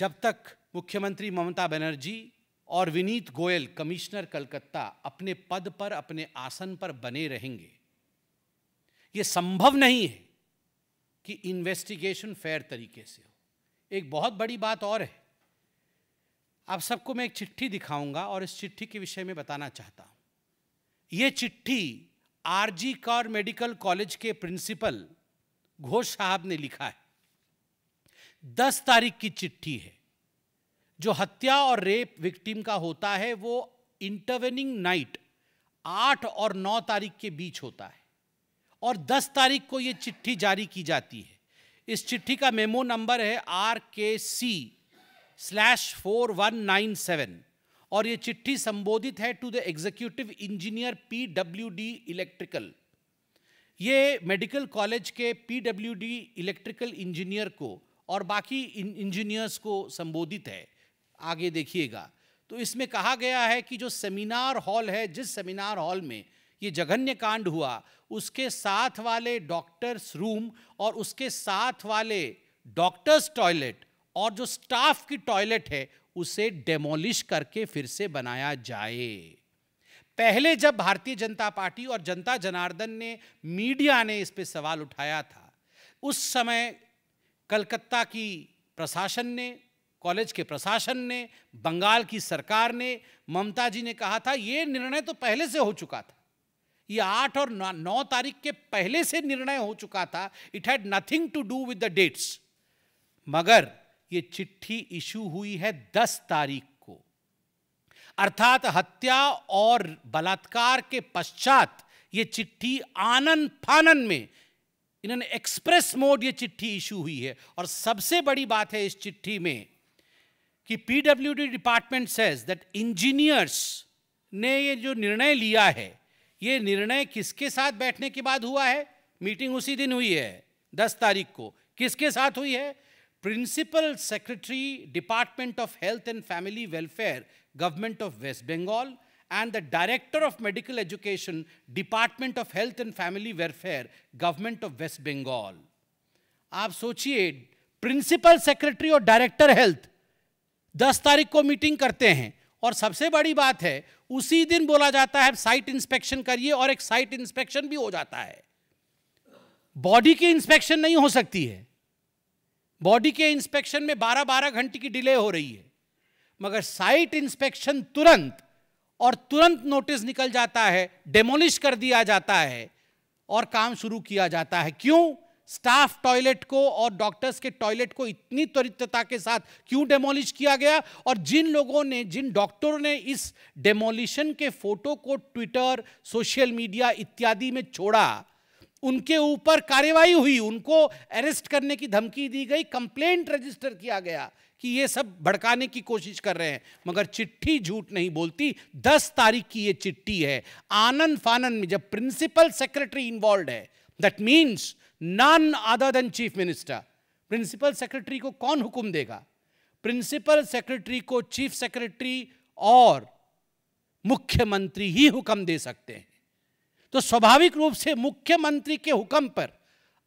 जब तक मुख्यमंत्री ममता बनर्जी और विनीत गोयल कमिश्नर कलकत्ता अपने पद पर अपने आसन पर बने रहेंगे ये संभव नहीं है कि इन्वेस्टिगेशन फेयर तरीके से हो एक बहुत बड़ी बात और है आप सबको मैं एक चिट्ठी दिखाऊंगा और इस चिट्ठी के विषय में बताना चाहता हूं यह चिट्ठी आरजी कौर मेडिकल कॉलेज के प्रिंसिपल घोष साहब ने लिखा है दस तारीख की चिट्ठी है जो हत्या और रेप विक्टिम का होता है वो इंटरवेनिंग नाइट आठ और नौ तारीख के बीच होता है और दस तारीख को ये चिट्ठी जारी की जाती है इस चिट्ठी का मेमो नंबर है R K C slash four one nine seven और ये चिट्ठी संबोधित है to the executive engineer P W D electrical ये मेडिकल कॉलेज के P W D electrical engineer को और बाकी इंजीनियर्स को संबोधित है आगे देखिएगा तो इसमें कहा गया है कि जो सेमिनार हॉल है जिस सेमिनार हॉल में ये जघन्य कांड हुआ उसके साथ वाले डॉक्टर्स रूम और उसके साथ वाले डॉक्टर्स टॉयलेट और जो स्टाफ की टॉयलेट है उसे डेमोलिश करके फिर से बनाया जाए पहले जब भारतीय जनता पार्टी और जनता जनार्दन ने मीडिया ने इस पर सवाल उठाया था उस समय कलकत्ता की प्रशासन ने कॉलेज के प्रशासन ने बंगाल की सरकार ने ममता जी ने कहा था ये निर्णय तो पहले से हो चुका था ये आठ और नौ तारीख के पहले से निर्णय हो चुका था it had nothing to do with the dates मगर ये चिट्ठी इशू हुई है दस तारीख को अर्थात हत्या और बलात्कार के पश्चात ये चिट्ठी आनंद फानन में इन्होंने एक्सप्रेस मोड ये चिट्ठी इशू हुई है और सबसे बड़ी बात है इस चिट्ठी में कि PWD department says that engineers ने ये जो निर्णय लिया है ये निर्णय किसके साथ बैठने के बाद हुआ है मीटिंग उसी दिन हुई है दस तारीख को किसके साथ हुई है principal secretary department of health and family welfare government of West Bengal and the Director of Medical Education, Department of Health and Family Welfare, Government of West Bengal. आप सोचिए प्रिंसिपल सेक्रेटरी और डायरेक्टर हेल्थ 10 तारीख को मीटिंग करते हैं और सबसे बड़ी बात है उसी दिन बोला जाता है साइट इंस्पेक्शन करिए और एक साइट इंस्पेक्शन भी हो जाता है बॉडी की इंस्पेक्शन नहीं हो सकती है बॉडी के इंस्पेक्शन में 12-12 घंटे की डिले हो रही है मगर साइट इंस्पेक्शन तुरंत और तुरंत नोटिस निकल जाता है डेमोलिश कर दिया जाता है और काम शुरू किया जाता है क्यों स्टाफ टॉयलेट को और डॉक्टर्स के टॉयलेट को इतनी त्वरितता के साथ क्यों डेमोलिश किया गया और जिन लोगों ने जिन डॉक्टरों ने इस डेमोलिशन के फोटो को ट्विटर सोशल मीडिया इत्यादि में छोड़ा उनके ऊपर कार्रवाई हुई उनको अरेस्ट करने की धमकी दी गई कंप्लेंट रजिस्टर किया गया कि ये सब भड़काने की कोशिश कर रहे हैं मगर चिट्ठी झूठ नहीं बोलती दस तारीख की ये चिट्ठी है आनंद फानन में जब प्रिंसिपल सेक्रेटरी इन्वॉल्व है that means none other than chief minister principal secretary को कौन हुक्म देगा प्रिंसिपल सेक्रेटरी को चीफ सेक्रेटरी और मुख्यमंत्री ही हुक्म दे सकते हैं तो स्वाभाविक रूप से मुख्यमंत्री के हुक्म पर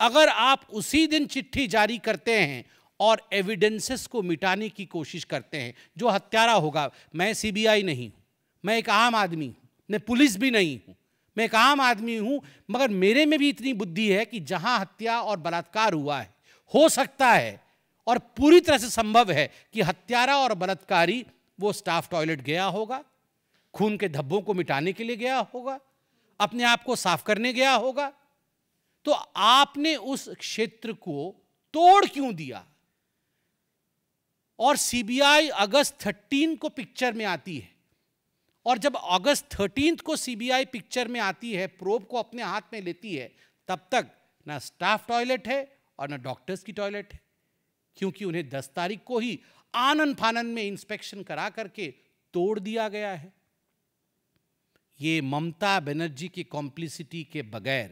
अगर आप उसी दिन चिट्ठी जारी करते हैं और एविडेंसेस को मिटाने की कोशिश करते हैं जो हत्यारा होगा मैं सीबीआई नहीं हूं मैं एक आम आदमी हूं मैं पुलिस भी नहीं हूं मैं एक आम आदमी हूं मगर मेरे में भी इतनी बुद्धि है कि जहां हत्या और बलात्कार हुआ है हो सकता है और पूरी तरह से संभव है कि हत्यारा और बलात्कारी वो स्टाफ टॉयलेट गया होगा खून के धब्बों को मिटाने के लिए गया होगा अपने आप को साफ करने गया होगा तो आपने उस क्षेत्र को तोड़ क्यों दिया और सीबीआई अगस्त थर्टीन को पिक्चर में आती है और जब अगस्त थर्टीन को सीबीआई पिक्चर में आती है प्रोब को अपने हाथ में लेती है तब तक ना स्टाफ टॉयलेट है और ना डॉक्टर्स की टॉयलेट है क्योंकि उन्हें 10 तारीख को ही आनंद फानन में इंस्पेक्शन करा करके तोड़ दिया गया है ये ममता बनर्जी की कॉम्प्लिसिटी के बगैर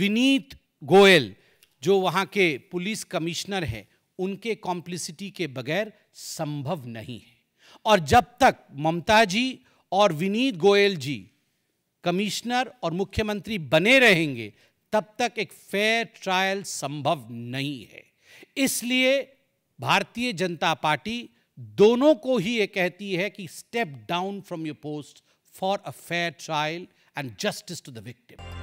विनीत गोयल जो वहाँ के पुलिस कमिश्नर है उनके कॉम्प्लिसिटी के बगैर संभव नहीं है और जब तक ममता जी और विनीत गोयल जी कमिश्नर और मुख्यमंत्री बने रहेंगे तब तक एक फेयर ट्रायल संभव नहीं है इसलिए भारतीय जनता पार्टी दोनों को ही ये कहती है कि step down from your post for a fair trial and justice to the victim.